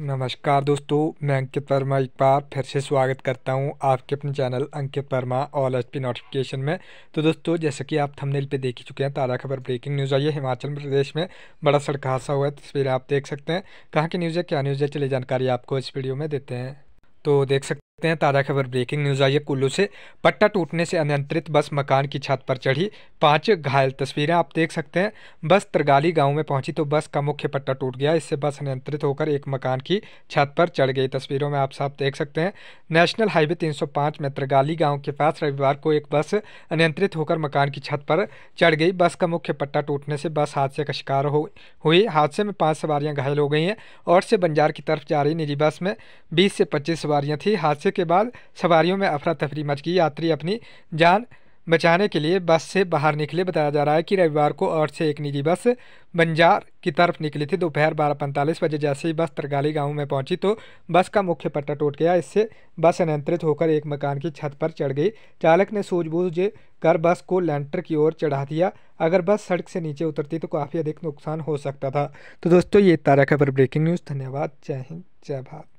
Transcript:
नमस्कार दोस्तों मैं अंकित वर्मा एक बार फिर से स्वागत करता हूं आपके अपने channel Ankit Verma all H P notification में तो दोस्तों जैसा कि आप थंबनेल पे देख ही चुके हैं ताज़ा खबर ब्रेकिंग न्यूज़ आई है हिमाचल प्रदेश में बड़ा सड़क हादसा हुआ है तस्वीरें आप देख सकते हैं कहाँ की न्यूज़ है क्या न्यूज़ है चलिए जानकारी आपको इस वीडियो में देते हैं तो देख सकते हैं ताज़ा खबर ब्रेकिंग न्यूज़ आई है कुल्लू से पट्टा टूटने से अनियंत्रित बस मकान की छत पर चढ़ी पांच घायल तस्वीरें आप देख सकते हैं बस तरगाली गांव में पहुंची तो बस का मुख्य पट्टा टूट गया इससे बस अनियंत्रित होकर एक मकान की छत पर चढ़ गई तस्वीरों में आप साफ देख सकते हैं नेशनल हाईवे तीन में तरगाली गाँव के पास रविवार को एक बस अनियंत्रित होकर मकान की छत पर चढ़ गई बस का मुख्य पट्टा टूटने से बस हादसे का शिकार हुई हादसे में पाँच सवारियाँ घायल हो गई हैं और से बंजार की तरफ जा रही निजी बस में बीस से पच्चीस सवारियाँ थी हादसे हादसे के बाद सवारियों में अफरा तफरी मच गई यात्री अपनी जान बचाने के लिए बस से बाहर निकले बताया जा रहा है कि रविवार को और से एक निजी बस बंजार की तरफ निकली थी दोपहर बारह पैंतालीस बजे जैसे ही बस तरगाली गांव में पहुंची तो बस का मुख्य पट्टा टूट गया इससे बस अनियंत्रित होकर एक मकान की छत पर चढ़ गई चालक ने सूझबूझ कर बस को लैंटर की ओर चढ़ा दिया अगर बस सड़क से नीचे उतरती तो काफ़ी अधिक नुकसान हो सकता था तो दोस्तों ये तारा खबर ब्रेकिंग न्यूज़ धन्यवाद जय हिंद जय भारत